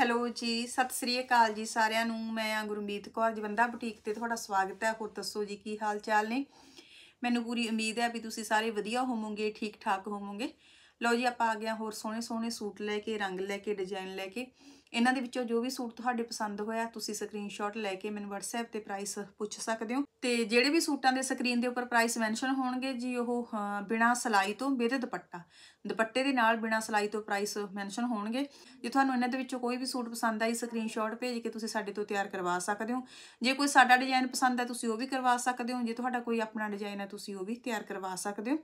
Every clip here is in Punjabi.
ਹੈਲੋ ਜੀ ਸਤਿ ਸ੍ਰੀ ਅਕਾਲ ਜੀ ਸਾਰਿਆਂ ਨੂੰ ਮੈਂ ਆ ਗੁਰਮੀਤ ਕੌਰ ਜਵੰਦਾ ਬੁਟੀਕ ਤੇ ਤੁਹਾਡਾ ਸਵਾਗਤ ਹੈ ਹੋਰ ਦੱਸੋ ਜੀ ਕੀ ਹਾਲ ਚਾਲ ਨੇ ਮੈਨੂੰ ਪੂਰੀ ਉਮੀਦ ਹੈ ਵੀ ਤੁਸੀਂ ਸਾਰੇ ਵਧੀਆ ਹੋਵੋਗੇ ਠੀਕ ਠਾਕ ਹੋਵੋਗੇ ਲਓ ਜੀ ਆਪਾਂ ਆ ਗਏ ਹੋਰ ਸੋਹਣੇ ਸੋਹਣੇ ਸੂਟ ਲੈ ਕੇ ਰੰਗ ਲੈ ਕੇ ਡਿਜ਼ਾਈਨ ਲੈ ਕੇ ਇਹਨਾਂ ਦੇ ਵਿੱਚੋਂ ਜੋ ਵੀ ਸੂਟ ਤੁਹਾਡੇ ਪਸੰਦ ਹੋਇਆ ਤੁਸੀਂ ਸਕਰੀਨਸ਼ਾਟ ਲੈ ਕੇ ਮੈਨੂੰ WhatsApp ਤੇ ਪ੍ਰਾਈਸ ਪੁੱਛ ਸਕਦੇ ਹੋ ਤੇ ਜਿਹੜੇ ਵੀ ਸੂਟਾਂ ਦੇ ਸਕਰੀਨ ਦੇ ਉੱਪਰ ਪ੍ਰਾਈਸ ਮੈਂਸ਼ਨ ਹੋਣਗੇ ਜੀ ਉਹ ਬਿਨਾ ਸਲਾਈ ਤੋਂ ਵਿਦ ਦੁਪੱਟਾ ਦੁਪੱਟੇ ਦੇ ਨਾਲ ਬਿਨਾ ਸਲਾਈ ਤੋਂ ਪ੍ਰਾਈਸ ਮੈਂਸ਼ਨ ਹੋਣਗੇ ਜੇ ਤੁਹਾਨੂੰ ਇਹਨਾਂ ਦੇ ਵਿੱਚੋਂ ਕੋਈ ਵੀ ਸੂਟ ਪਸੰਦ ਆਈ ਸਕਰੀਨਸ਼ਾਟ ਭੇਜ ਕੇ ਤੁਸੀਂ ਸਾਡੇ ਤੋਂ ਤਿਆਰ ਕਰਵਾ ਸਕਦੇ ਹੋ ਜੇ ਕੋਈ ਸਾਡਾ ਡਿਜ਼ਾਈਨ ਪਸੰਦ ਹੈ ਤੁਸੀਂ ਉਹ ਵੀ ਕਰਵਾ ਸਕਦੇ ਹੋ ਜੇ ਤੁਹਾਡਾ ਕੋਈ ਆਪਣਾ ਡਿਜ਼ਾਈਨ ਹੈ ਤੁਸੀਂ ਉਹ ਵੀ ਤਿਆਰ ਕਰਵਾ ਸਕਦੇ ਹੋ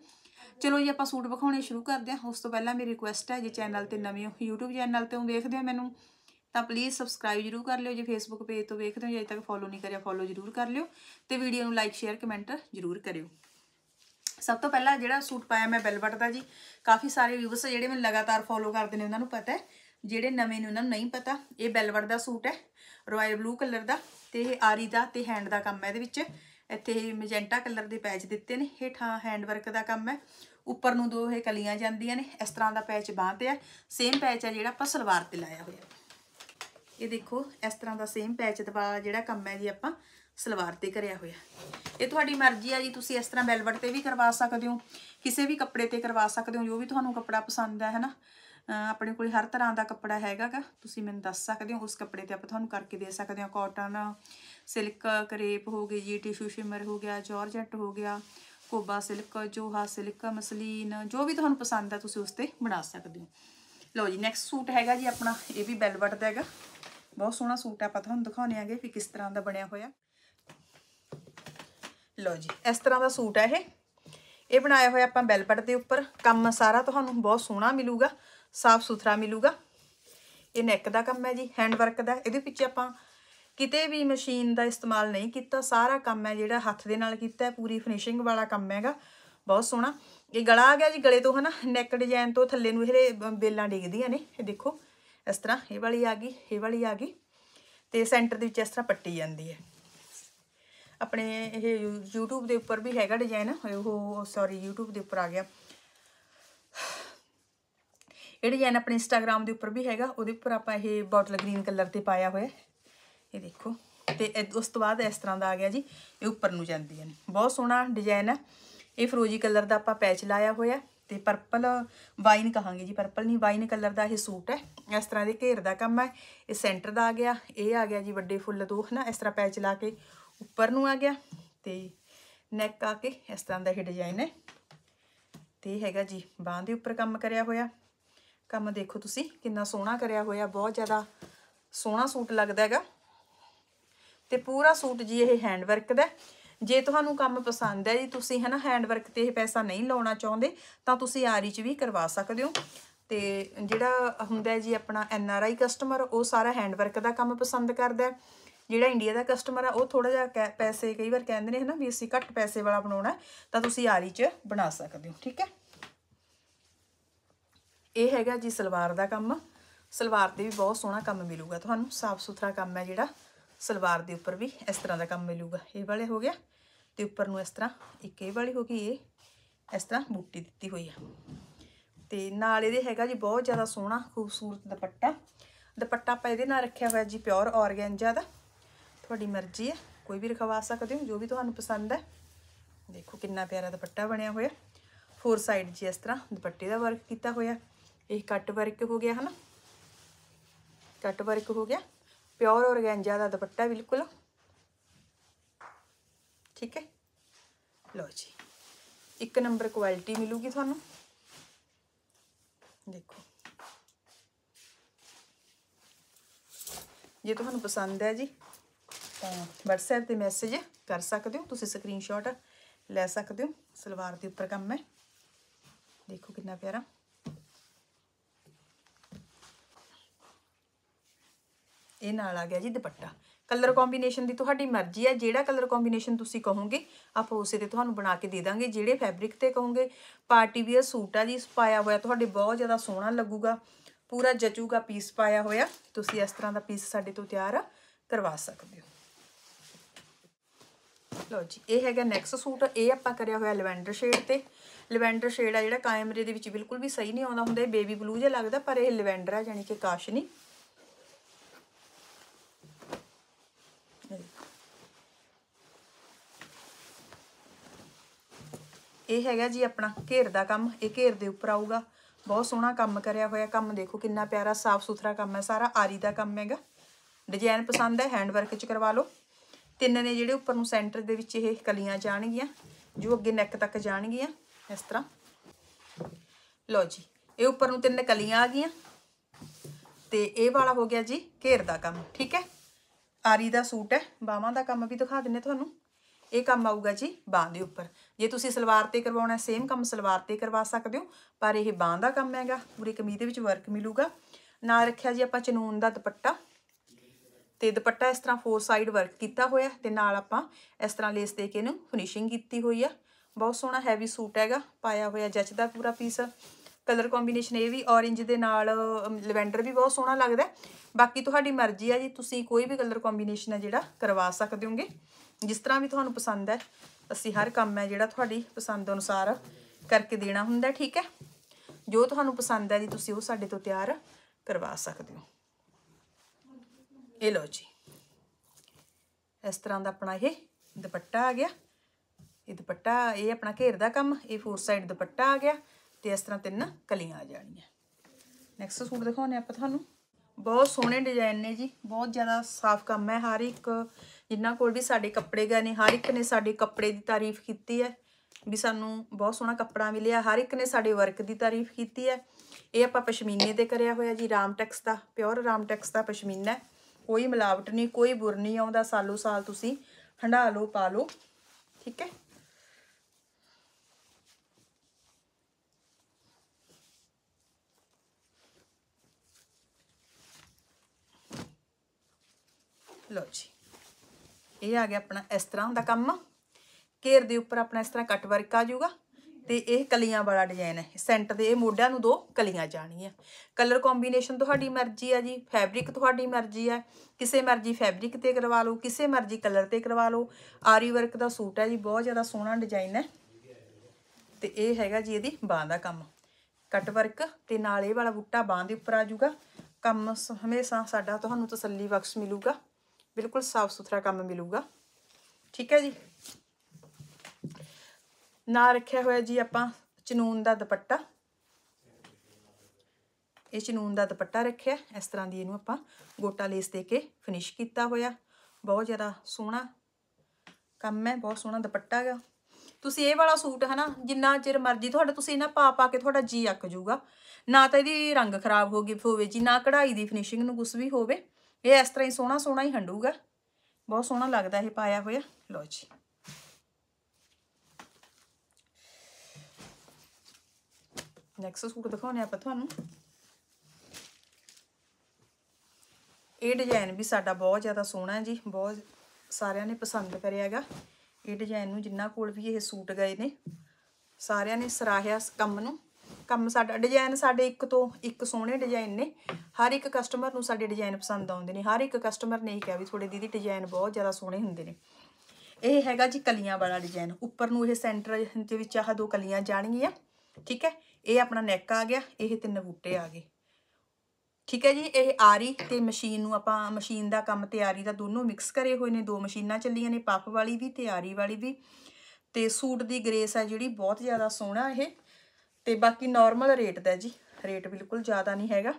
ਚਲੋ ਜੀ ਆਪਾਂ ਸੂਟ ਵਿਖਾਉਣੇ ਸ਼ੁਰੂ ਕਰਦੇ ਹਾਂ ਉਸ ਤੋਂ ਪਹਿਲਾਂ ਮੇਰੀ ਰਿਕੁਐਸਟ ਹੈ ਜੇ ਚੈਨਲ ਤੇ ਨਵੇਂ ਹੋ YouTube ਚੈਨਲ ਤੇ ਵੇਖਦੇ ਹੋ ਮੈਨੂੰ ਤਾਂ ਪਲੀਜ਼ ਸਬਸਕ੍ਰਾਈਬ ਜਰੂਰ ਕਰ ਲਿਓ ਜੇ ਫੇਸਬੁੱਕ ਪੇਜ ਤੋਂ ਵੇਖਦੇ ਹੋ ਜੇ ਅਜੇ ਤੱਕ ਫੋਲੋ ਨਹੀਂ ਕਰਿਆ ਫੋਲੋ ਜਰੂਰ ਕਰ ਲਿਓ ਤੇ ਵੀਡੀਓ ਨੂੰ ਲਾਈਕ ਸ਼ੇਅਰ ਕਮੈਂਟ ਜਰੂਰ ਕਰਿਓ ਸਭ ਤੋਂ ਪਹਿਲਾਂ ਜਿਹੜਾ ਸੂਟ ਪਾਇਆ ਮੈਂ ਬੈਲਵਟ ਦਾ ਜੀ ਕਾਫੀ ਸਾਰੇ ਵਿਊਵਰਸ ਜਿਹੜੇ ਮੈਨੂੰ ਲਗਾਤਾਰ ਫੋਲੋ ਕਰਦੇ ਨੇ ਉਹਨਾਂ ਨੂੰ ਪਤਾ ਹੈ ਜਿਹੜੇ ਨਵੇਂ ਨੇ ਉਹਨਾਂ ਨੂੰ ਨਹੀਂ ਪਤਾ ਇਹ ਬੈਲਵਟ ਦਾ ਸੂਟ ਹੈ ਰਾਇਲ ਬਲੂ ਕਲਰ ਦਾ ਤੇ ਇਹ ਆਰੀ ਦਾ ਤੇ ਹੈਂਡ ਦਾ ਕੰਮ ਹੈ ਇਹਦੇ ਵਿੱਚ ਇੱਥੇ ਮੈਜੈਂਟਾ ਕਲਰ ਦੇ ਪੈਚ ਦਿੱਤੇ ਨੇ ਹੇਠਾਂ ਹੈਂਡ ਵਰਕ ਦਾ ਕੰਮ ਹੈ ਉੱਪਰ ਨੂੰ ਦੋ ਇਹ ਕਲੀਆਂ ਜਾਂਦੀਆਂ ਨੇ ਇਸ ਤਰ੍ਹਾਂ ਦਾ ਪੈਚ ਬਾਹ ਤੇ ਹੈ ਸੇਮ ਪੈਚ ਹੈ ਜਿਹੜਾ ਆਪਾਂ ਸਲਵਾਰ ਤੇ ਲਾਇਆ ਹੋਇਆ ਇਹ ਦੇਖੋ ਇਸ ਤਰ੍ਹਾਂ ਦਾ ਸੇਮ ਪੈਚ ਦਵਾ ਜਿਹੜਾ ਕੰਮ ਹੈ ਜੀ ਆਪਾਂ ਸਲਵਾਰ ਤੇ ਕਰਿਆ ਹੋਇਆ ਇਹ ਤੁਹਾਡੀ ਮਰਜ਼ੀ ਆ ਜੀ ਤੁਸੀਂ ਇਸ ਤਰ੍ਹਾਂ ਬੈਲਵਟ ਤੇ ਵੀ ਕਰਵਾ ਸਕਦੇ ਹੋ ਕਿਸੇ ਵੀ ਕੱਪੜੇ ਤੇ ਕਰਵਾ ਸਕਦੇ ਹੋ ਜੋ ਵੀ ਤੁਹਾਨੂੰ ਕੱਪੜਾ ਪਸੰਦ ਹੈ ਹੈਨਾ ਆਪਣੇ ਕੋਲ ਹਰ ਤਰ੍ਹਾਂ ਦਾ ਕੱਪੜਾ ਹੈਗਾਗਾ ਤੁਸੀਂ ਮੈਨੂੰ ਦੱਸ ਸਕਦੇ ਹੋ ਉਸ ਕੱਪੜੇ ਤੇ ਆਪਾਂ ਤੁਹਾਨੂੰ ਕਰਕੇ ਦੇ ਸਕਦੇ ਹਾਂ ਕਾਟਨ ਸਿਲਕ ਕਰੇਪ ਹੋ ਗਈ ਜੀ ਟਿਸ਼ੂ ਸ਼ਿਮਰ ਹੋ ਗਿਆ ਜੋਰਜੈਟ ਹੋ ਗਿਆ ਕੋਬਾ ਸਿਲਕ ਜੋਹਾ ਸਿਲਕ ਮਸਲੀਨ ਜੋ ਵੀ ਤੁਹਾਨੂੰ ਪਸੰਦ ਆ ਤੁਸੀਂ ਉਸ ਤੇ ਬਣਾ ਸਕਦੇ ਹੋ ਲਓ ਜੀ ਨੈਕਸਟ ਸੂਟ ਹੈਗਾ ਜੀ ਆਪਣਾ ਇਹ ਵੀ ਬੈਲਵਟ ਦਾ ਹੈਗਾ ਬਹੁਤ ਸੋਹਣਾ ਸੂਟ ਆ ਆਪਾਂ ਤੁਹਾਨੂੰ ਦਿਖਾਉਣੇ ਆਗੇ ਵੀ ਕਿਸ ਤਰ੍ਹਾਂ ਦਾ ਬਣਿਆ ਹੋਇਆ ਲੋ ਜੀ ਇਸ ਤਰ੍ਹਾਂ ਦਾ ਸੂਟ ਆ ਇਹ ਇਹ ਬਣਾਇਆ ਹੋਇਆ ਆਪਾਂ ਬੈਲਪਟ ਦੇ ਉੱਪਰ ਕੰਮ ਸਾਰਾ ਤੁਹਾਨੂੰ ਬਹੁਤ ਸੋਹਣਾ ਮਿਲੂਗਾ ਸਾਫ ਸੁਥਰਾ ਮਿਲੂਗਾ ਇਹ ਨੈਕ ਦਾ ਕੰਮ ਹੈ ਜੀ ਹੈਂਡ ਵਰਕ ਦਾ ਇਹਦੇ ਪਿੱਛੇ ਆਪਾਂ ਕਿਤੇ ਵੀ ਮਸ਼ੀਨ ਦਾ ਇਸਤੇਮਾਲ ਨਹੀਂ ਕੀਤਾ ਸਾਰਾ ਕੰਮ ਹੈ ਜਿਹੜਾ ਹੱਥ ਦੇ ਨਾਲ ਕੀਤਾ ਪੂਰੀ ਫਿਨਿਸ਼ਿੰਗ ਵਾਲਾ ਕੰਮ ਹੈਗਾ ਬਹੁਤ ਸੋਹਣਾ ਇਹ ਗਲਾ ਆ ਗਿਆ ਜੀ ਗਲੇ ਤੋਂ ਹਨਾ ਨੈਕ ਡਿਜ਼ਾਈਨ ਤੋਂ ਥੱਲੇ ਨੂੰ ਇਹਦੇ ਬੇਲਾਂ ਡਿੱਗਦੀਆਂ ਨੇ ਇਹ ਦੇਖੋ ਇਸ ਤਰ੍ਹਾਂ ਇਹ ਵਾਲੀ ਆ ਗਈ ਇਹ ਵਾਲੀ ਆ ਗਈ ਤੇ ਸੈਂਟਰ ਦੇ ਵਿੱਚ ਇਸ ਤਰ੍ਹਾਂ ਪੱਟੀ ਜਾਂਦੀ ਹੈ ਆਪਣੇ ਇਹ YouTube ਦੇ ਉੱਪਰ ਵੀ ਹੈਗਾ ਡਿਜ਼ਾਈਨ ਉਹ ਸੌਰੀ YouTube ਦੇ ਉੱਪਰ ਆ ਗਿਆ ਇਹ ਡਿਜ਼ਾਈਨ ਆਪਣੇ Instagram ਦੇ ਉੱਪਰ ਵੀ ਹੈਗਾ ਉਹਦੇ ਉੱਪਰ ਆਪਾਂ ਇਹ ਬੋਟਲ ਗ੍ਰੀਨ ਕਲਰ ਤੇ ਪਾਇਆ ਹੋਇਆ ਇਹ ਦੇਖੋ ਤੇ ਉਸ ਤੋਂ ਬਾਅਦ ਇਸ ਤਰ੍ਹਾਂ ਦਾ ਆ ਗਿਆ ਜੀ ਇਹ ਉੱਪਰ ਨੂੰ ਜਾਂਦੀ ਹੈ ਬਹੁਤ ਸੋਹਣਾ ਡਿਜ਼ਾਈਨ ਹੈ ਇਹ ਫਰੋਜੀ ਕਲਰ ਦਾ ਆਪਾਂ ਪੈਚ ਲਾਇਆ ਹੋਇਆ ਤੇ ਪਰਪਲ ਵਾਈਨ ਕਹਾਂਗੇ ਜੀ ਪਰਪਲ ਨਹੀਂ ਵਾਈਨ ਕਲਰ ਦਾ ਇਹ ਸੂਟ ਹੈ ਇਸ ਤਰ੍ਹਾਂ ਦੇ ਘੇਰ ਦਾ ਕੰਮ ਹੈ ਇਹ ਸੈਂਟਰ ਦਾ ਆ ਗਿਆ ਇਹ ਆ ਗਿਆ ਜੀ ਵੱਡੇ ਫੁੱਲ ਤੋਂ ਹਨਾ ਇਸ ਤਰ੍ਹਾਂ ਪੈਚ ਲਾ ਕੇ ਉੱਪਰ ਨੂੰ ਆ ਗਿਆ ਤੇ ਨੈਕ ਆ ਕੇ ਇਸ ਤਰ੍ਹਾਂ ਦਾ ਇਹ ਡਿਜ਼ਾਈਨ ਹੈ ਤੇ ਹੈਗਾ ਜੀ ਬਾਹ ਦੇ ਉੱਪਰ ਕੰਮ ਕਰਿਆ ਹੋਇਆ ਕੰਮ ਦੇਖੋ ਤੁਸੀਂ ਕਿੰਨਾ ਸੋਹਣਾ ਕਰਿਆ ਹੋਇਆ ਬਹੁਤ ਜ਼ਿਆਦਾ ਸੋਹਣਾ ਸੂਟ ਲੱਗਦਾ ਹੈਗਾ ਤੇ ਪੂਰਾ ਸੂਟ ਜੀ ਇਹ ਹੈਂਡ ਵਰਕ ਦਾ ਜੇ ਤੁਹਾਨੂੰ ਕੰਮ ਪਸੰਦ ਹੈ ਜੀ ਤੁਸੀਂ ਹਨਾ ਹੈਂਡ ਵਰਕ ਤੇ ਇਹ ਪੈਸਾ ਨਹੀਂ ਲਾਉਣਾ ਚਾਹੁੰਦੇ ਤਾਂ ਤੁਸੀਂ ਆਰੀ 'ਚ ਵੀ ਕਰਵਾ ਸਕਦੇ ਹੋ ਤੇ ਜਿਹੜਾ ਹੁੰਦਾ ਜੀ ਆਪਣਾ ਐਨ ਆਰ ਆਈ ਕਸਟਮਰ ਉਹ ਸਾਰਾ ਹੈਂਡਵਰਕ ਦਾ ਕੰਮ ਪਸੰਦ ਕਰਦਾ ਜਿਹੜਾ ਇੰਡੀਆ ਦਾ ਕਸਟਮਰ ਆ ਉਹ ਥੋੜਾ ਜਿਹਾ ਪੈਸੇ ਕਈ ਵਾਰ ਕਹਿੰਦੇ ਨੇ ਹਨਾ ਵੀ ਅਸੀਂ ਘੱਟ ਪੈਸੇ ਵਾਲਾ ਬਣਾਉਣਾ ਤਾਂ ਤੁਸੀਂ ਆਰੀ 'ਚ ਬਣਾ ਸਕਦੇ ਹੋ ਠੀਕ ਹੈ ਇਹ ਹੈਗਾ ਜੀ ਸਲਵਾਰ ਦਾ ਕੰਮ ਸਲਵਾਰ ਤੇ ਵੀ ਬਹੁਤ ਸੋਹਣਾ ਕੰਮ ਮਿਲੂਗਾ ਤੁਹਾਨੂੰ ਸਾਫ ਸੁਥਰਾ ਕੰਮ ਹੈ ਜਿਹੜਾ ਸਲਵਾਰ ਦੇ ਉੱਪਰ ਵੀ ਇਸ ਤਰ੍ਹਾਂ ਦਾ ਕੰਮ ਮਿਲੂਗਾ ਇਹ ਵਾਲੇ ਹੋ ਗਿਆ ਤੇ ਉੱਪਰ ਨੂੰ ਇਸ ਤਰ੍ਹਾਂ ਇੱਕ ਇਹ ਵਾਲੀ ਹੋ ਗਈ ਇਹ ਇਸ ਤਰ੍ਹਾਂ ਬੂਟੀ ਦਿੱਤੀ ਹੋਈ ਆ ਤੇ ਨਾਲ ਇਹਦੇ ਹੈਗਾ ਜੀ ਬਹੁਤ ਜ਼ਿਆਦਾ ਸੋਹਣਾ ਖੂਬਸੂਰਤ ਦੁਪੱਟਾ ਦੁਪੱਟਾ ਆਪਾਂ ਇਹਦੇ ਨਾਲ ਰੱਖਿਆ ਹੋਇਆ ਜੀ ਪਿਓਰ ਔਰਗੈਂਜਾ ਦਾ ਤੁਹਾਡੀ ਮਰਜ਼ੀ ਹੈ ਕੋਈ ਵੀ ਰਖਵਾ ਸਕਦੇ ਹੋ ਜੋ ਵੀ ਤੁਹਾਨੂੰ ਪਸੰਦ ਹੈ ਦੇਖੋ ਕਿੰਨਾ ਪਿਆਰਾ ਦੁਪੱਟਾ ਬਣਿਆ ਹੋਇਆ ਫੋਰ ਸਾਈਡ ਜੀ ਇਸ ਤਰ੍ਹਾਂ ਦੁਪੱਟੇ ਦਾ ਵਰਕ ਕੀਤਾ ਹੋਇਆ ਇਹ ਕੱਟ ਵਰਕ ਹੋ ਗਿਆ ਹਨਾ ਕੱਟ ਵਰਕ ਹੋ ਗਿਆ ਪਿਓਰ ਔਰਗੈਂਜਾ ਦਾ ਦੁਪੱਟਾ ਬਿਲਕੁਲ ਠੀਕ ਹੈ ਲਓ ਜੀ ਇੱਕ ਨੰਬਰ ਕੁਆਲਿਟੀ ਮਿਲੂਗੀ ਤੁਹਾਨੂੰ ਦੇਖੋ ਜੇ ਤੁਹਾਨੂੰ ਪਸੰਦ ਹੈ ਜੀ ਤਾਂ WhatsApp ਤੇ ਮੈਸੇਜ ਕਰ ਸਕਦੇ ਹੋ ਤੁਸੀਂ ਸਕਰੀਨਸ਼ਾਟ ਲੈ ਸਕਦੇ ਹੋ ਸਲਵਾਰ ਦੇ ਉੱਪਰ ਕੰਮ ਹੈ ਦੇਖੋ ਕਿੰਨਾ ਪਿਆਰਾ ਇਹ ਨਾਲ ਆ ਗਿਆ ਜੀ ਦੁਪੱਟਾ ਕਲਰ ਕੰਬੀਨੇਸ਼ਨ ਦੀ ਤੁਹਾਡੀ ਮਰਜ਼ੀ ਹੈ ਜਿਹੜਾ ਕਲਰ ਕੰਬੀਨੇਸ਼ਨ ਤੁਸੀਂ ਕਹੋਗੇ ਆਪਾਂ ਉਸੇ ਤੇ ਤੁਹਾਨੂੰ ਬਣਾ ਕੇ ਦੇ ਦਾਂਗੇ ਜਿਹੜੇ ਫੈਬਰਿਕ ਤੇ ਕਹੋਗੇ ਪਾਰਟੀ ਵੀਅਰ ਸੂਟ ਆ ਜੀ ਪਾਇਆ ਹੋਇਆ ਤੁਹਾਡੇ ਬਹੁਤ ਜ਼ਿਆਦਾ ਸੋਹਣਾ ਲੱਗੂਗਾ ਪੂਰਾ ਜਚੂਗਾ ਪੀਸ ਪਾਇਆ ਹੋਇਆ ਤੁਸੀਂ ਇਸ ਤਰ੍ਹਾਂ ਦਾ ਪੀਸ ਸਾਡੇ ਤੋਂ ਤਿਆਰ ਕਰਵਾ ਸਕਦੇ ਹੋ ਲੋ ਜੀ ਇਹ ਹੈਗਾ ਨੈਕਸਟ ਸੂਟ ਇਹ ਆਪਾਂ ਕਰਿਆ ਹੋਇਆ ਲਵੈਂਡਰ ਸ਼ੇਡ ਤੇ ਲਵੈਂਡਰ ਸ਼ੇਡ ਆ ਜਿਹੜਾ ਕਾਇਮਰੇ ਦੇ ਵਿੱਚ ਬਿਲਕੁਲ ਵੀ ਸਹੀ ਨਹੀਂ ਆਉਂਦਾ ਹੁੰਦਾ ਇਹ ਬੇਬੀ ਬਲੂ ਜਿਹਾ ਲੱਗਦਾ ਪਰ ਇਹ ਲਵੈਂਡਰ ਆ ਯਾਨੀ ਕਿ ਕਾਸ਼ਨੀ ਇਹ ਹੈਗਾ ਜੀ ਆਪਣਾ ਘੇਰ ਦਾ ਕੰਮ ਇਹ ਘੇਰ ਦੇ ਉੱਪਰ ਆਊਗਾ ਬਹੁਤ ਸੋਹਣਾ ਕੰਮ ਕਰਿਆ ਹੋਇਆ ਕੰਮ ਦੇਖੋ ਕਿੰਨਾ ਪਿਆਰਾ ਸਾਫ ਸੁਥਰਾ ਕੰਮ ਹੈ ਸਾਰਾ ਆਰੀ ਦਾ ਕੰਮ ਹੈਗਾ ਡਿਜ਼ਾਈਨ ਪਸੰਦ ਹੈ ਹੈਂਡ ਵਰਕ 'ਚ ਕਰਵਾ ਲਓ ਤਿੰਨ ਨੇ ਜਿਹੜੇ ਉੱਪਰ ਨੂੰ ਸੈਂਟਰ ਦੇ ਵਿੱਚ ਇਹ ਕਲੀਆਂ ਜਾਣਗੀਆਂ ਜੋ ਅੱਗੇ ਨੈਕ ਤੱਕ ਜਾਣਗੀਆਂ ਇਸ ਤਰ੍ਹਾਂ ਲਓ ਜੀ ਇਹ ਉੱਪਰ ਨੂੰ ਤਿੰਨ ਕਲੀਆਂ ਆ ਗਈਆਂ ਤੇ ਇਹ ਵਾਲਾ ਹੋ ਗਿਆ ਜੀ ਘੇਰ ਦਾ ਕੰਮ ਠੀਕ ਹੈ ਆਰੀ ਦਾ ਸੂਟ ਹੈ ਬਾਹਾਂ ਦਾ ਕੰਮ ਵੀ ਦਿਖਾ ਦਿੰਨੇ ਤੁਹਾਨੂੰ ਇਹ ਕੰਮ ਆਊਗਾ ਜੀ ਬਾਹ ਦੇ ਉੱਪਰ ਜੇ ਤੁਸੀਂ ਸਲਵਾਰ ਤੇ ਕਰਵਾਉਣਾ ਸੇਮ ਕੰਮ ਸਲਵਾਰ ਤੇ ਕਰਵਾ ਸਕਦੇ ਹੋ ਪਰ ਇਹ ਬਾਹ ਦਾ ਕੰਮ ਹੈਗਾ ਪੂਰੀ ਕਮੀਜ਼ ਦੇ ਵਿੱਚ ਵਰਕ ਮਿਲੂਗਾ ਨਾਲ ਰੱਖਿਆ ਜੀ ਆਪਾਂ ਚਨੂਨ ਦਾ ਦੁਪੱਟਾ ਤੇ ਦੁਪੱਟਾ ਇਸ ਤਰ੍ਹਾਂ ਫੋਰ ਸਾਈਡ ਵਰਕ ਕੀਤਾ ਹੋਇਆ ਤੇ ਨਾਲ ਆਪਾਂ ਇਸ ਤਰ੍ਹਾਂ ਲੇਸ ਦੇ ਕੇ ਇਹਨੂੰ ਫਿਨਿਸ਼ਿੰਗ ਕੀਤੀ ਹੋਈ ਆ ਬਹੁਤ ਸੋਹਣਾ ਹੈਵੀ ਸੂਟ ਹੈਗਾ ਪਾਇਆ ਹੋਇਆ ਜੱਜ ਦਾ ਪੂਰਾ ਪੀਸ ਕਲਰ ਕੰਬੀਨੇਸ਼ਨ ਇਹ ਵੀ ਔਰੇਂਜ ਦੇ ਨਾਲ ਲਵੈਂਡਰ ਵੀ ਬਹੁਤ ਸੋਹਣਾ ਲੱਗਦਾ ਬਾਕੀ ਤੁਹਾਡੀ ਮਰਜ਼ੀ ਆ ਜੀ ਤੁਸੀਂ ਕੋਈ ਵੀ ਕਲਰ ਕੰਬੀਨੇਸ਼ਨ ਆ ਜਿਹੜਾ ਕਰਵਾ ਸਕਦੇ ਹੋਗੇ ਜਿਸ ਤਰ੍ਹਾਂ ਵੀ ਤੁਹਾਨੂੰ ਪਸੰਦ ਹੈ ਅਸੀਂ ਹਰ ਕੰਮ ਹੈ ਜਿਹੜਾ ਤੁਹਾਡੀ ਪਸੰਦ ਅਨੁਸਾਰ ਕਰਕੇ ਦੇਣਾ ਹੁੰਦਾ ਠੀਕ ਹੈ ਜੋ ਤੁਹਾਨੂੰ ਪਸੰਦ ਹੈ ਜੀ ਤੁਸੀਂ ਉਹ ਸਾਡੇ ਤੋਂ ਤਿਆਰ ਕਰਵਾ ਸਕਦੇ ਹੋ ਇਹ ਲਓ ਜੀ ਇਸ ਤਰ੍ਹਾਂ ਦਾ ਆਪਣਾ ਇਹ ਦੁਪੱਟਾ ਆ ਗਿਆ ਇਹ ਦੁਪੱਟਾ ਇਹ ਆਪਣਾ ਘੇਰ ਦਾ ਕੰਮ ਇਹ ਫੋਰ ਸਾਈਡ ਦੁਪੱਟਾ ਆ ਗਿਆ ਤੇ ਇਸ ਤਰ੍ਹਾਂ ਤਿੰਨ ਕਲੀਆਂ ਆ ਜਾਣੀਆਂ ਨੈਕਸਟ ਸੂਟ ਦਿਖਾਉਣੇ ਆਪਾਂ ਤੁਹਾਨੂੰ ਬਹੁਤ ਸੋਹਣੇ ਡਿਜ਼ਾਈਨ ਨੇ ਜੀ ਬਹੁਤ ਜ਼ਿਆਦਾ ਸਾਫ਼ ਕੰਮ ਹੈ ਹਰ ਇੱਕ ਜਿਨ੍ਹਾਂ ਕੋਲ ਵੀ ਸਾਡੇ ਕੱਪੜੇ ਗਏ ਨੇ ਹਰ ਇੱਕ ਨੇ ਸਾਡੇ ਕੱਪੜੇ ਦੀ ਤਾਰੀਫ ਕੀਤੀ ਹੈ ਵੀ ਸਾਨੂੰ ਬਹੁਤ ਸੋਹਣਾ ਕੱਪੜਾ ਮਿਲਿਆ ਹਰ ਇੱਕ ਨੇ ਸਾਡੇ ਵਰਕ ਦੀ ਤਾਰੀਫ ਕੀਤੀ ਹੈ ਇਹ ਆਪਾਂ ਪਸ਼ਮੀਨੇ ਤੇ ਕਰਿਆ ਹੋਇਆ ਜੀ ਰਾਮਟੈਕਸ ਦਾ ਪਿਓਰ ਰਾਮਟੈਕਸ ਦਾ ਪਸ਼ਮੀਨਾ ਕੋਈ ਮਿਲਾਵਟ ਨਹੀਂ ਕੋਈ ਬੁਰ ਨਹੀਂ ਆਉਂਦਾ ਸਾਲੋ ਸਾਲ ਤੁਸੀਂ ਹੰਡਾ ਲਓ ਪਾ ਲਓ ਠੀਕ ਹੈ ਲੋ ਜੀ ਇਹ ਆ ਗਿਆ ਆਪਣਾ ਇਸ ਤਰ੍ਹਾਂ ਦਾ ਕੰਮ ਘੇਰ ਦੇ ਉੱਪਰ ਆਪਣਾ ਇਸ ਤਰ੍ਹਾਂ ਕੱਟ ਵਰਕ ਆ ਜਾਊਗਾ ਤੇ ਇਹ ਕਲੀਆਂ ਵਾਲਾ ਡਿਜ਼ਾਈਨ ਹੈ ਸੈਂਟਰ ਦੇ ਇਹ ਮੋਢਿਆਂ ਨੂੰ ਦੋ ਕਲੀਆਂ ਜਾਣੀਆਂ ਕਲਰ ਕੰਬੀਨੇਸ਼ਨ ਤੁਹਾਡੀ ਮਰਜ਼ੀ ਆ ਜੀ ਫੈਬਰਿਕ ਤੁਹਾਡੀ ਮਰਜ਼ੀ ਆ ਕਿਸੇ ਮਰਜ਼ੀ ਫੈਬਰਿਕ ਤੇ ਕਰਵਾ ਲਓ ਕਿਸੇ ਮਰਜ਼ੀ ਕਲਰ ਤੇ ਕਰਵਾ ਲਓ ਆਰੀ ਵਰਕ ਦਾ ਸੂਟ ਹੈ ਜੀ ਬਹੁਤ ਜ਼ਿਆਦਾ ਸੋਹਣਾ ਡਿਜ਼ਾਈਨ ਹੈ ਤੇ ਇਹ ਹੈਗਾ ਜੀ ਇਹਦੀ ਬਾਹ ਦਾ ਕੰਮ ਕੱਟ ਵਰਕ ਤੇ ਨਾਲ ਇਹ ਵਾਲਾ ਬੁੱਟਾ ਬਾਹ ਦੇ ਉੱਪਰ ਆ ਜਾਊਗਾ ਕੰਮ ਹਮੇਸ਼ਾ ਸਾਡਾ ਤੁਹਾਨੂੰ ਤਸੱਲੀ ਬਖਸ਼ ਮਿਲੂਗਾ ਬਿਲਕੁਲ ਸਾਫ ਸੁਥਰਾ ਕੰਮ ਮਿਲੂਗਾ ਠੀਕ ਹੈ ਜੀ ਨਾ ਰੱਖਿਆ ਹੋਇਆ ਜੀ ਆਪਾਂ ਚਨੂਨ ਦਾ ਦੁਪੱਟਾ ਇਹ ਚਨੂਨ ਦਾ ਦੁਪੱਟਾ ਰੱਖਿਆ ਇਸ ਤਰ੍ਹਾਂ ਦੀ ਇਹਨੂੰ ਆਪਾਂ ਗੋਟਾ ਲੇਸ ਦੇ ਕੇ ਫਿਨਿਸ਼ ਕੀਤਾ ਹੋਇਆ ਬਹੁਤ ਜ਼ਿਆਦਾ ਸੋਹਣਾ ਕੰਮ ਹੈ ਬਹੁਤ ਸੋਹਣਾ ਦੁਪੱਟਾ ਹੈਗਾ ਤੁਸੀਂ ਇਹ ਵਾਲਾ ਸੂਟ ਹਨਾ ਜਿੰਨਾ ਚਿਰ ਮਰਜ਼ੀ ਤੁਹਾਡਾ ਤੁਸੀਂ ਇਹਨਾਂ ਪਾ ਪਾ ਕੇ ਤੁਹਾਡਾ ਜੀ ਅੱਕ ਜਾਊਗਾ ਨਾ ਤਾਂ ਇਹਦੀ ਰੰਗ ਖਰਾਬ ਹੋ ਗਈ ਹੋਵੇ ਜੀ ਨਾ ਕਢਾਈ ਦੀ ਫਿਨਿਸ਼ਿੰਗ ਨੂੰ ਕੁਝ ਵੀ ਹੋਵੇ ਇਹ ਇਸ ਤਰ੍ਹਾਂ ਹੀ ਸੋਹਣਾ ਸੋਹਣਾ ਹੀ ਹੰਡੂਗਾ ਬਹੁਤ ਸੋਹਣਾ ਲੱਗਦਾ ਇਹ ਪਾਇਆ ਹੋਇਆ ਲਓ ਜੀ ਨੈਕਸਟ ਸੂਟ ਦਿਖਾਉਣੇ ਆਪਾਂ ਤੁਹਾਨੂੰ ਇਹ ਡਿਜ਼ਾਈਨ ਵੀ ਸਾਡਾ ਬਹੁਤ ਜ਼ਿਆਦਾ ਸੋਹਣਾ ਜੀ ਬਹੁਤ ਸਾਰਿਆਂ ਨੇ ਪਸੰਦ ਕਰਿਆ ਹੈਗਾ ਇਹ ਡਿਜ਼ਾਈਨ ਨੂੰ ਜਿੰਨਾ ਕੋਲ ਵੀ ਇਹ ਸੂਟ ਗਏ ਨੇ ਸਾਰਿਆਂ ਨੇ ਸਰਾਹਿਆ ਕੰਮ ਨੂੰ ਕੰਮ ਸਾਡਾ ਡਿਜ਼ਾਈਨ ਸਾਡੇ ਇੱਕ ਤੋਂ ਇੱਕ ਸੋਹਣੇ ਡਿਜ਼ਾਈਨ ਨੇ ਹਰ ਇੱਕ ਕਸਟਮਰ ਨੂੰ ਸਾਡੇ ਡਿਜ਼ਾਈਨ ਪਸੰਦ ਆਉਂਦੇ ਨੇ ਹਰ ਇੱਕ ਕਸਟਮਰ ਨੇ ਇਹ ਕਿਹਾ ਵੀ ਤੁਹਾਡੇ ਦੀਦੀ ਡਿਜ਼ਾਈਨ ਬਹੁਤ ਜ਼ਿਆਦਾ ਸੋਹਣੇ ਹੁੰਦੇ ਨੇ ਇਹ ਹੈਗਾ ਜੀ ਕਲੀਆਂ ਵਾਲਾ ਡਿਜ਼ਾਈਨ ਉੱਪਰ ਨੂੰ ਇਹ ਸੈਂਟਰ ਦੇ ਵਿੱਚ ਆਹ ਦੋ ਕਲੀਆਂ ਜਾਣਗੀਆਂ ਠੀਕ ਹੈ ਇਹ ਆਪਣਾ ਨੈਕ ਆ ਗਿਆ ਇਹ ਤਿੰਨ ਬੂਟੇ ਆ ਗਏ ਠੀਕ ਹੈ ਜੀ ਇਹ ਆਰੀ ਤੇ ਮਸ਼ੀਨ ਨੂੰ ਆਪਾਂ ਮਸ਼ੀਨ ਦਾ ਕੰਮ ਤਿਆਰੀ ਦਾ ਦੋਨੋਂ ਮਿਕਸ ਕਰੇ ਹੋਏ ਨੇ ਦੋ ਮਸ਼ੀਨਾਂ ਚੱਲੀਆਂ ਨੇ ਪਫ ਵਾਲੀ ਵੀ ਤੇ ਆਰੀ ਵਾਲੀ ਵੀ ਤੇ ਸੂਟ ਦੀ ਗ੍ਰੇਸ ਹੈ ਜਿਹੜੀ ਬਹੁਤ ਜ਼ਿਆਦਾ ਸੋਹਣਾ ਇਹ ਤੇ ਬਾਕੀ ਨਾਰਮਲ ਰੇਟ ਦਾ ਜੀ ਰੇਟ ਬਿਲਕੁਲ ਜ਼ਿਆਦਾ ਨਹੀਂ ਹੈਗਾ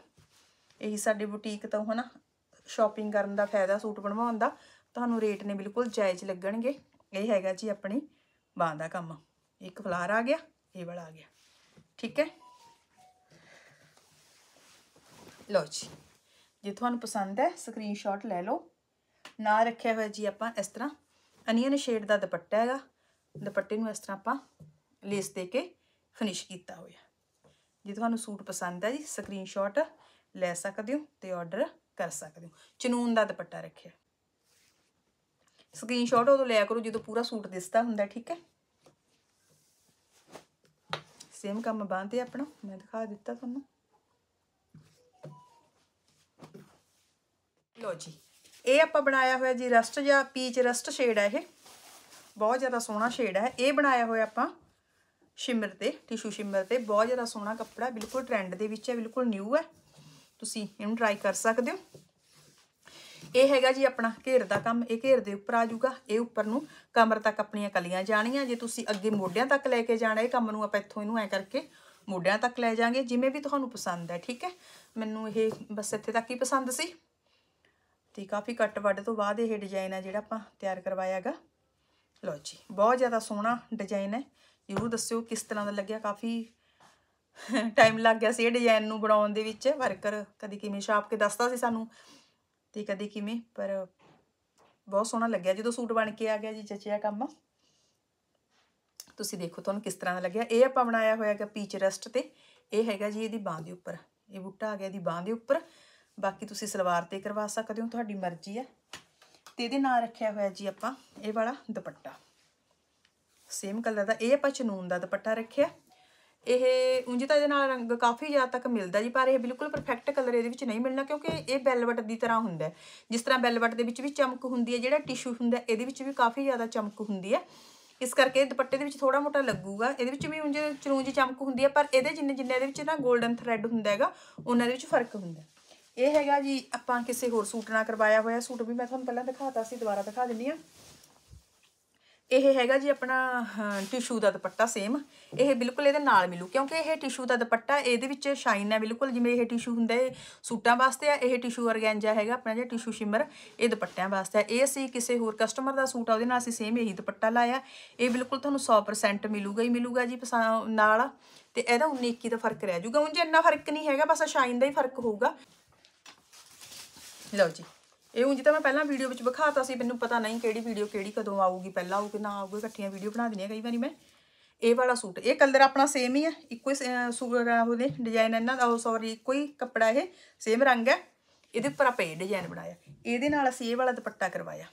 ਇਹੀ ਸਾਡੇ ਬੁਟੀਕ ਤੋਂ ਹਨਾ ਸ਼ਾਪਿੰਗ ਕਰਨ ਦਾ ਫਾਇਦਾ ਸੂਟ ਬਣਵਾਉਣ ਦਾ ਤੁਹਾਨੂੰ ਰੇਟ ਨੇ ਬਿਲਕੁਲ ਜਾਇਜ਼ ਲੱਗਣਗੇ ਇਹ ਹੈਗਾ ਜੀ ਆਪਣੀ ਬਾਹ ਦਾ ਕੰਮ ਇੱਕ ਫਲਾਰ ਆ ਗਿਆ ਇਹ ਵਾਲਾ ਆ ਗਿਆ ਠੀਕ ਹੈ ਲੋ ਜੀ ਜੇ ਤੁਹਾਨੂੰ ਪਸੰਦ ਹੈ ਸਕਰੀਨਸ਼ਾਟ ਲੈ ਲਓ ਨਾ ਰੱਖਿਆ ਹੋਇਆ ਜੀ ਆਪਾਂ ਇਸ ਤਰ੍ਹਾਂ ਅਨੀਅਨ ਸ਼ੇਡ ਦਾ ਦੁਪੱਟਾ ਹੈਗਾ ਦੁਪੱਟੇ ਨੂੰ ਇਸ ਤਰ੍ਹਾਂ ਆਪਾਂ ਲੇਸ ਦੇ ਕੇ ਫਿਨਿਸ਼ ਕੀਤਾ ਹੋਇਆ ਜੇ ਤੁਹਾਨੂੰ ਸੂਟ ਪਸੰਦ ਹੈ ਜੀ ਸਕਰੀਨਸ਼ਾਟ ਲੈ ਸਕਦੇ ਹੋ ਤੇ ਆਰਡਰ ਕਰ ਸਕਦੇ ਹੋ ਚਨੂਨ ਦਾ ਦੁਪੱਟਾ ਰੱਖਿਆ ਸਕਰੀਨਸ਼ਾਟ ਉਹ ਤੋਂ ਲਿਆ ਕਰੋ ਜਦੋਂ ਪੂਰਾ ਸੂਟ ਦਿਸਦਾ ਹੁੰਦਾ ਠੀਕ ਹੈ ਸੇਮ ਕੰਮ ਬਾਂਹ ਆਪਣਾ ਮੈਂ ਦਿਖਾ ਦਿੱਤਾ ਤੁਹਾਨੂੰ ਲੋ ਜੀ ਇਹ ਆਪਾਂ ਬਣਾਇਆ ਹੋਇਆ ਜੀ ਰਸਟ ਜਾਂ ਪੀਚ ਰਸਟ ਸ਼ੇਡ ਹੈ ਇਹ ਬਹੁਤ ਜ਼ਿਆਦਾ ਸੋਹਣਾ ਸ਼ੇਡ ਹੈ ਇਹ ਬਣਾਇਆ ਹੋਇਆ ਆਪਾਂ ਸ਼ਿਮਰ ਤੇ ਟਿਸ਼ੂ ਸ਼ਿਮਰ ਤੇ ਬਹੁਤ ਜ਼ਿਆਦਾ ਸੋਹਣਾ ਕੱਪੜਾ ਬਿਲਕੁਲ ਟ੍ਰੈਂਡ ਦੇ ਵਿੱਚ ਹੈ ਬਿਲਕੁਲ ਨਿਊ ਹੈ ਤੁਸੀਂ ਇਹਨੂੰ ਟਰਾਈ ਕਰ ਸਕਦੇ ਹੋ ਇਹ ਹੈਗਾ ਜੀ ਆਪਣਾ ਘੇਰ ਦਾ ਕੰਮ ਇਹ ਘੇਰ ਦੇ ਉੱਪਰ ਆ ਜਾਊਗਾ ਇਹ ਉੱਪਰ ਨੂੰ ਕਮਰ ਤੱਕ ਆਪਣੀਆਂ ਕਲੀਆਂ ਜਾਣੀਆਂ ਜੇ ਤੁਸੀਂ ਅੱਗੇ ਮੋਢਿਆਂ ਤੱਕ ਲੈ ਕੇ ਜਾਣਾ ਇਹ ਕੰਮ ਨੂੰ ਆਪਾਂ ਇੱਥੋਂ ਇਹਨੂੰ ਐ ਕਰਕੇ ਮੋਢਿਆਂ ਤੱਕ ਲੈ ਜਾਾਂਗੇ ਜਿਵੇਂ ਵੀ ਤੁਹਾਨੂੰ ਪਸੰਦ ਹੈ ਠੀਕ ਹੈ ਮੈਨੂੰ ਇਹ ਬਸ ਇੱਥੇ ਤੱਕ ਹੀ ਪਸੰਦ ਸੀ ਤੇ ਕਾਫੀ ਕੱਟ ਵੱਡ ਤੋਂ ਬਾਅਦ ਇਹ ਡਿਜ਼ਾਈਨ ਹੈ ਜਿਹੜਾ ਆਪਾਂ ਤਿਆਰ ਕਰਵਾਇਆਗਾ ਲਓ ਜੀ ਬਹੁਤ ਜ਼ਿਆਦਾ ਸੋਹਣਾ ਡਿਜ਼ਾਈਨ ਹੈ ਜ਼ਰੂਰ ਦੱਸਿਓ ਕਿਸ ਤਰ੍ਹਾਂ ਦਾ ਲੱਗਿਆ ਕਾਫੀ ਟਾਈਮ ਲੱਗ ਗਿਆ ਸੀ ਇਹ ਡਿਜ਼ਾਈਨ ਨੂੰ ਬਣਾਉਣ ਦੇ ਵਿੱਚ ਵਰਕਰ ਕਦੀ ਕਿਵੇਂ ਸ਼ਾਪ ਕੇ ਦੱਸਦਾ ਸੀ ਸਾਨੂੰ ਤੇ ਕਦੀ ਕਿਵੇਂ ਪਰ ਬਹੁਤ ਸੋਹਣਾ ਲੱਗਿਆ ਜਦੋਂ ਸੂਟ ਬਣ ਕੇ ਆ ਗਿਆ ਜੀ ਚਚਿਆ ਕੰਮ ਤੁਸੀਂ ਦੇਖੋ ਤੁਹਾਨੂੰ ਕਿਸ ਤਰ੍ਹਾਂ ਦਾ ਲੱਗਿਆ ਇਹ ਆਪਾਂ ਬਣਾਇਆ ਹੋਇਆ ਹੈਗਾ ਪੀਚ ਰੈਸਟ ਤੇ ਇਹ ਹੈਗਾ ਜੀ ਇਹਦੀ ਬਾਹ ਦੇ ਉੱਪਰ ਇਹ ਬੁੱਟਾ ਆ ਗਿਆ ਇਹਦੀ ਬਾਹ ਦੇ ਉੱਪਰ ਬਾਕੀ ਤੁਸੀਂ ਸਲਵਾਰ ਤੇ ਕਰਵਾ ਸਕਦੇ ਹੋ ਤੁਹਾਡੀ ਮਰਜ਼ੀ ਹੈ ਤੇ ਇਹਦੇ ਨਾਲ ਰੱਖਿਆ ਹੋਇਆ ਜੀ ਆਪਾਂ ਇਹ ਵਾਲਾ ਦੁਪੱਟਾ ਸੇਮ ਕਲਰ ਦਾ ਇਹ ਆਪਾਂ ਚਨੂਨ ਦਾ ਦੁਪੱਟਾ ਰੱਖਿਆ ਇਹ ਉਂਝ ਤਾਂ ਇਹਦੇ ਨਾਲ ਰੰਗ ਕਾਫੀ ਜ਼ਿਆਦਾ ਤੱਕ ਮਿਲਦਾ ਜੀ ਪਰ ਇਹ ਬਿਲਕੁਲ ਪਰਫੈਕਟ ਕਲਰ ਇਹਦੇ ਵਿੱਚ ਨਹੀਂ ਮਿਲਣਾ ਕਿਉਂਕਿ ਇਹ ਬੈਲਵਟ ਦੀ ਤਰ੍ਹਾਂ ਹੁੰਦਾ ਜਿਸ ਤਰ੍ਹਾਂ ਬੈਲਵਟ ਦੇ ਵਿੱਚ ਵੀ ਚਮਕ ਹੁੰਦੀ ਹੈ ਜਿਹੜਾ ਟਿਸ਼ੂ ਹੁੰਦਾ ਇਹਦੇ ਵਿੱਚ ਵੀ ਕਾਫੀ ਜ਼ਿਆਦਾ ਚਮਕ ਹੁੰਦੀ ਹੈ ਇਸ ਕਰਕੇ ਦੁਪੱਟੇ ਦੇ ਵਿੱਚ ਥੋੜਾ ਮੋਟਾ ਲੱਗੂਗਾ ਇਹਦੇ ਵਿੱਚ ਵੀ ਉਂਝ ਜੀ ਚਮਕ ਹੁੰਦੀ ਹੈ ਪਰ ਇਹਦੇ ਜਿੰਨੇ ਜਿੰਨੇ ਇਹਦੇ ਵਿੱਚ ਨਾ 골ਡਨ ਥਰੈਡ ਹੁੰਦਾ ਹੈਗਾ ਉਹਨਾਂ ਦੇ ਵਿੱਚ ਫਰਕ ਹੁੰਦਾ ਇਹ ਹੈਗਾ ਜੀ ਆਪਾਂ ਕਿਸੇ ਹੋਰ ਸੂਟ ਨਾਲ ਕਰਵਾਇਆ ਹੋਇਆ ਸੂਟ ਵੀ ਮੈਂ ਤੁਹਾਨੂੰ ਪਹਿਲਾਂ ਦਿਖਾਤਾ ਸੀ ਦੁਬਾਰਾ ਦਿਖਾ ਦਿੰਨੀ ਆ ਇਹ ਹੈਗਾ ਜੀ ਆਪਣਾ ਟਿਸ਼ੂ ਦਾ ਦੁਪੱਟਾ ਸੇਮ ਇਹ ਬਿਲਕੁਲ ਇਹਦੇ ਨਾਲ ਮਿਲੂ ਕਿਉਂਕਿ ਇਹ ਟਿਸ਼ੂ ਦਾ ਦੁਪੱਟਾ ਇਹਦੇ ਵਿੱਚ ਸ਼ਾਈਨ ਹੈ ਬਿਲਕੁਲ ਜਿਵੇਂ ਇਹ ਟਿਸ਼ੂ ਹੁੰਦਾ ਹੈ ਸੂਟਾਂ ਵਾਸਤੇ ਆ ਇਹ ਟਿਸ਼ੂ ਔਰਗੈਂਜਾ ਹੈਗਾ ਆਪਣਾ ਜਿਹੜਾ ਟਿਸ਼ੂ ਸ਼ਿਮਰ ਇਹ ਦੁਪੱਟਿਆਂ ਵਾਸਤੇ ਆ ਇਹ ਅਸੀਂ ਕਿਸੇ ਹੋਰ ਕਸਟਮਰ ਦਾ ਸੂਟ ਆ ਉਹਦੇ ਨਾਲ ਅਸੀਂ ਸੇਮ ਇਹੀ ਦੁਪੱਟਾ ਲਾਇਆ ਇਹ ਬਿਲਕੁਲ ਤੁਹਾਨੂੰ 100% ਮਿਲੂਗਾ ਹੀ ਮਿਲੂਗਾ ਜੀ ਨਾਲ ਤੇ ਇਹਦਾ 19 21 ਦਾ ਫਰਕ ਰਹਿ ਜਾਊਗਾ ਉਂਝ ਇੰਨਾ ਫਰਕ ਨਹੀਂ ਹੈਗਾ ਬਸ ਸ਼ਾਈਨ ਦਾ ਹੀ ਫਰਕ ਹੋਊਗਾ ਲਓ ਜੀ ਇਹ ਉਂਝ ਤਾਂ ਮੈਂ ਪਹਿਲਾਂ ਵੀਡੀਓ ਵਿੱਚ ਵਿਖਾਤਾ ਸੀ ਮੈਨੂੰ ਪਤਾ ਨਹੀਂ ਕਿਹੜੀ ਵੀਡੀਓ ਕਿਹੜੀ ਕਦੋਂ ਆਊਗੀ ਪਹਿਲਾਂ ਆਊਗੀ ਨਾ ਆਊਗੀ ਇਕੱਠੀਆਂ ਵੀਡੀਓ ਬਣਾ ਦਿੰਦੀ ਆ ਕਈ ਵਾਰੀ ਮੈਂ ਇਹ ਵਾਲਾ ਸੂਟ ਇਹ ਕਲਰ ਆਪਣਾ ਸੇਮ ਹੀ ਹੈ ਇੱਕੋ ਹੀ ਸੂਟ ਉਹਦੇ ਡਿਜ਼ਾਈਨ ਇਹਨਾਂ ਦਾ ਉਹ ਸੌਰੀ ਇੱਕੋ ਹੀ ਕੱਪੜਾ ਇਹ ਸੇਮ ਰੰਗ ਹੈ ਇਹਦੇ ਉੱਪਰ ਆਪਾਂ ਇਹ ਡਿਜ਼ਾਈਨ ਬਣਾਇਆ ਇਹਦੇ ਨਾਲ ਅਸੀਂ ਇਹ ਵਾਲਾ ਦੁਪੱਟਾ ਕਰਵਾਇਆ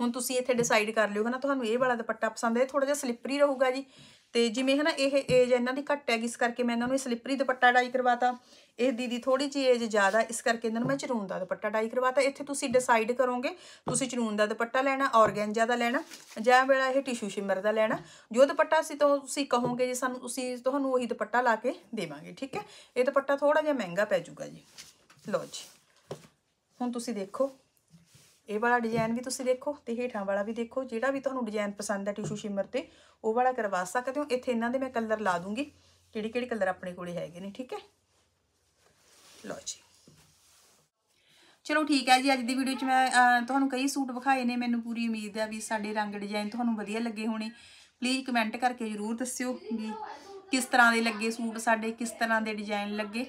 ਹੁਣ ਤੁਸੀਂ ਇੱਥੇ ਡਿਸਾਈਡ ਕਰ ਲਿਓ ਨਾ ਤੁਹਾਨੂੰ ਇਹ ਵਾਲਾ ਦੁਪੱਟਾ ਪਸੰਦ ਹੈ ਥੋੜਾ ਜਿਹਾ ਸਲਿੱਪਰੀ ਰਹੂਗਾ ਜੀ ਤੇ ਜਿਵੇਂ ਹਨਾ ਇਹ ਏਜ ਇਹਨਾਂ ਦੀ ਘੱਟ ਹੈਗੀ ਇਸ ਕਰਕੇ ਮੈਂ ਇਹਨਾਂ ਨੂੰ ਸਲਿਪਰੀ ਦੁਪੱਟਾ ਡਾਈ ਕਰਵਾਤਾ ਇਹ ਦੀਦੀ ਥੋੜੀ ਜੀ ਏਜ ਜ਼ਿਆਦਾ ਇਸ ਕਰਕੇ ਇਹਨਾਂ ਨੂੰ ਮੈਂ ਚਰੂਨ ਦਾ ਦੁਪੱਟਾ ਡਾਈ ਕਰਵਾਤਾ ਇੱਥੇ ਤੁਸੀਂ ਡਿਸਾਈਡ ਕਰੋਗੇ ਤੁਸੀਂ ਚਰੂਨ ਦਾ ਦੁਪੱਟਾ ਲੈਣਾ ਔਰਗੈਂਜਾ ਦਾ ਲੈਣਾ ਜਾਂ ਵੇਲਾ ਇਹ ਟਿਸ਼ੂ ਸ਼ਿਮਰ ਦਾ ਲੈਣਾ ਜੋ ਦੁਪੱਟਾ ਸੀ ਤੋਂ ਤੁਸੀਂ ਕਹੋਗੇ ਜੀ ਸਾਨੂੰ ਤੁਸੀਂ ਤੁਹਾਨੂੰ ਉਹੀ ਦੁਪੱਟਾ ਲਾ ਕੇ ਦੇਵਾਂਗੇ ਠੀਕ ਹੈ ਇਹ ਦੁਪੱਟਾ ਥੋੜਾ ਜਿਹਾ ਮਹਿੰਗਾ ਪੈ ਜਾਊਗਾ ਜੀ ਲਓ ਜੀ ਹੁਣ ਤੁਸੀਂ ਦੇਖੋ ਇਹ ਵਾਲਾ ਡਿਜ਼ਾਈਨ ਵੀ ਤੁਸੀਂ ਦੇਖੋ ਤੇ ਹੇਠਾਂ ਵਾਲਾ ਵੀ ਦੇਖੋ ਜਿਹੜਾ ਵੀ ਤੁਹਾਨੂੰ ਡਿਜ਼ਾਈਨ ਪਸੰਦ ਹੈ ਟਿਸ਼ੂ ਸ਼ਿਮਰ ਤੇ ਉਹ ਵਾਲਾ ਕਰਵਾ ਸਕਦੇ ਹੋ ਇੱਥੇ ਇਹਨਾਂ ਦੇ ਮੈਂ ਕਲਰ ਲਾ ਦੂੰਗੀ ਕਿਹੜੀ ਕਿਹੜੀ ਕਲਰ ਆਪਣੇ ਕੋਲੇ ਹੈਗੇ ਨੇ ਠੀਕ ਹੈ ਲਓ ਜੀ ਚਲੋ ਠੀਕ ਹੈ ਜੀ ਅੱਜ ਦੀ ਵੀਡੀਓ 'ਚ ਮੈਂ ਤੁਹਾਨੂੰ ਕਈ ਸੂਟ ਵਿਖਾਏ ਨੇ ਮੈਨੂੰ ਪੂਰੀ ਉਮੀਦ ਹੈ ਵੀ ਸਾਡੇ ਰੰਗ ਡਿਜ਼ਾਈਨ ਤੁਹਾਨੂੰ ਵਧੀਆ ਲੱਗੇ ਹੋਣੇ ਪਲੀਜ਼ ਕਮੈਂਟ ਕਰਕੇ ਜ਼ਰੂਰ ਦੱਸਿਓ ਵੀ ਕਿਸ ਤਰ੍ਹਾਂ ਦੇ ਲੱਗੇ ਸੂਟ ਸਾਡੇ ਕਿਸ ਤਰ੍ਹਾਂ ਦੇ ਡਿਜ਼ਾਈਨ ਲੱਗੇ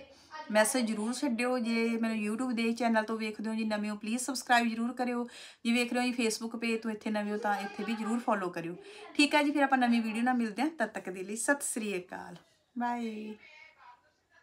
ਮੈਸੇਜ ਜ਼ਰੂਰ ਛੱਡਿਓ ਜੇ ਮੈਨੂੰ YouTube ਦੇ ਚੈਨਲ ਤੋਂ ਵੇਖਦੇ ਹੋ ਜੀ ਨਵੇਂ ਹੋ ਪਲੀਜ਼ ਸਬਸਕ੍ਰਾਈਬ ਜ਼ਰੂਰ ਕਰਿਓ ਜੇ ਵੇਖ ਰਹੇ ਹੋ ਜੀ Facebook ਪੇਜ ਤੋਂ ਇੱਥੇ ਨਵੇਂ ਹੋ ਤਾਂ ਇੱਥੇ ਵੀ ਜ਼ਰੂਰ ਫੋਲੋ ਕਰਿਓ ਠੀਕ ਹੈ ਜੀ ਫਿਰ ਆਪਾਂ ਨਵੀਂ ਵੀਡੀਓ ਨਾਲ ਮਿਲਦੇ ਹਾਂ ਤਦ ਤੱਕ ਦੇ ਲਈ ਸਤਿ ਸ੍ਰੀ ਅਕਾਲ ਬਾਏ